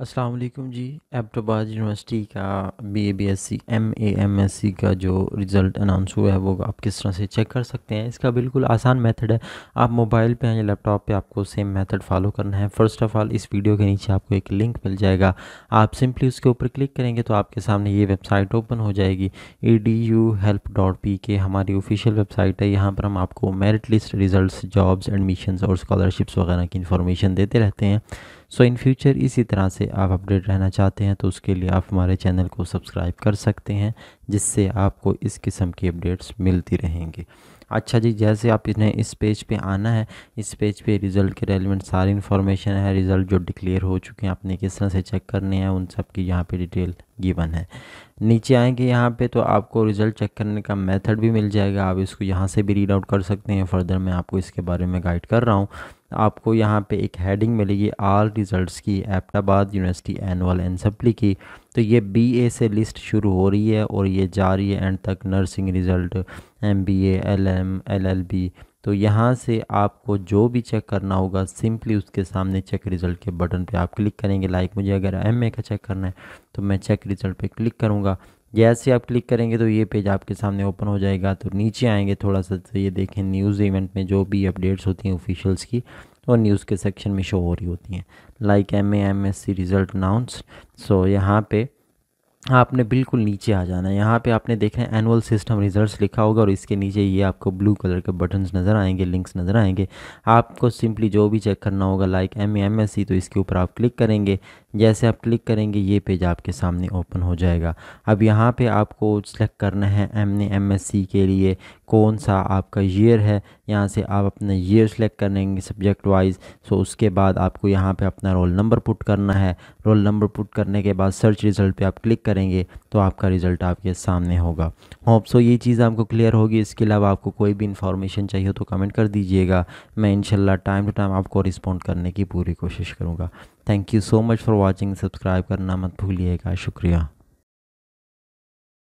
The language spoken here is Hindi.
अस्सलाम वालेकुम जी एबटाबाद यूनिवर्सिटी का B A B S C M A M S C का जो रिज़ल्ट अनाउंस हुआ है वो आप किस तरह से चेक कर सकते हैं इसका बिल्कुल आसान मेथड है आप मोबाइल पे हैं या लैपटॉप पे आपको सेम मेथड फॉलो करना है फ़र्स्ट ऑफ़ ऑल इस वीडियो के नीचे आपको एक लिंक मिल जाएगा आप सिंपली उसके ऊपर क्लिक करेंगे तो आपके सामने ये वेबसाइट ओपन हो जाएगी A D U help dot P K हमारी ऑफिशियल वेबसाइट है यहाँ पर हम आपको merit list result jobs admission और स्कॉलरशिप्स वगैरह की इन्फॉर्मेशन देते रहते हैं सो इन फ्यूचर इसी तरह से आप अपडेट रहना चाहते हैं तो उसके लिए आप हमारे चैनल को सब्सक्राइब कर सकते हैं जिससे आपको इस किस्म की अपडेट्स मिलती रहेंगी अच्छा जी जैसे आप इन्हें इस पेज पे आना है इस पेज पे रिज़ल्ट के रेलिवेंट सारी इन्फॉर्मेशन है रिज़ल्ट जो डिक्लेयर हो चुके हैं आपने किस तरह से चेक करने हैं उन सब की यहाँ पे डिटेल गिवन है नीचे आएंगे यहाँ पे तो आपको रिज़ल्ट चेक करने का मेथड भी मिल जाएगा आप इसको यहाँ से भी रीड आउट कर सकते हैं फर्दर मैं आपको इसके बारे में गाइड कर रहा हूँ आपको यहाँ पे एक हेडिंग मिलेगी आल रिजल्ट्स की एपटाबाद यूनिवर्सिटी एनअल एनसप्ली की तो ये बीए से लिस्ट शुरू हो रही है और ये जा रही है एंड तक nursing result M B L M L L B तो यहाँ से आपको जो भी चेक करना होगा सिंपली उसके सामने चेक रिज़ल्ट के बटन पे आप क्लिक करेंगे लाइक मुझे अगर एम का चेक करना है तो मैं चेक रिज़ल्ट पे क्लिक करूँगा जैसे आप क्लिक करेंगे तो ये पेज आपके सामने ओपन हो जाएगा तो नीचे आएंगे थोड़ा सा तो ये देखें न्यूज़ इवेंट में जो भी अपडेट्स होती हैं ऑफिशियल्स की और न्यूज़ के सेक्शन में शो हो रही होती हैं like M A M S C result announce so यहाँ पे आपने बिल्कुल नीचे आ जाना है यहाँ पे आपने देखना है एनुअल सिस्टम रिजल्ट्स लिखा होगा और इसके नीचे ये आपको ब्लू कलर के बटन्स नज़र आएंगे लिंक्स नज़र आएंगे आपको सिंपली जो भी चेक करना होगा like M M S C तो इसके ऊपर आप क्लिक करेंगे जैसे आप क्लिक करेंगे ये पेज आपके सामने ओपन हो जाएगा अब यहाँ पर आपको सेलेक्ट करना है एम एम एस सी के लिए कौन सा आपका ईयर है यहाँ से आप अपना ईयर सेलेक्ट कर लेंगे सब्जेक्ट वाइज सो उसके बाद आपको यहाँ पे अपना रोल नंबर पुट करना है रोल नंबर पुट करने के बाद सर्च रिज़ल्ट पे आप क्लिक करेंगे तो आपका रिज़ल्ट आपके सामने होगा होप सो ये चीज़ आपको क्लियर होगी इसके अलावा आपको कोई भी इन्फॉर्मेशन चाहिए तो कमेंट कर दीजिएगा मैं इनशाला टाइम टू टाइम आपको रिस्पॉन्ड करने की पूरी कोशिश करूँगा thank you so much for watching subscribe करना मत भूलिएगा शुक्रिया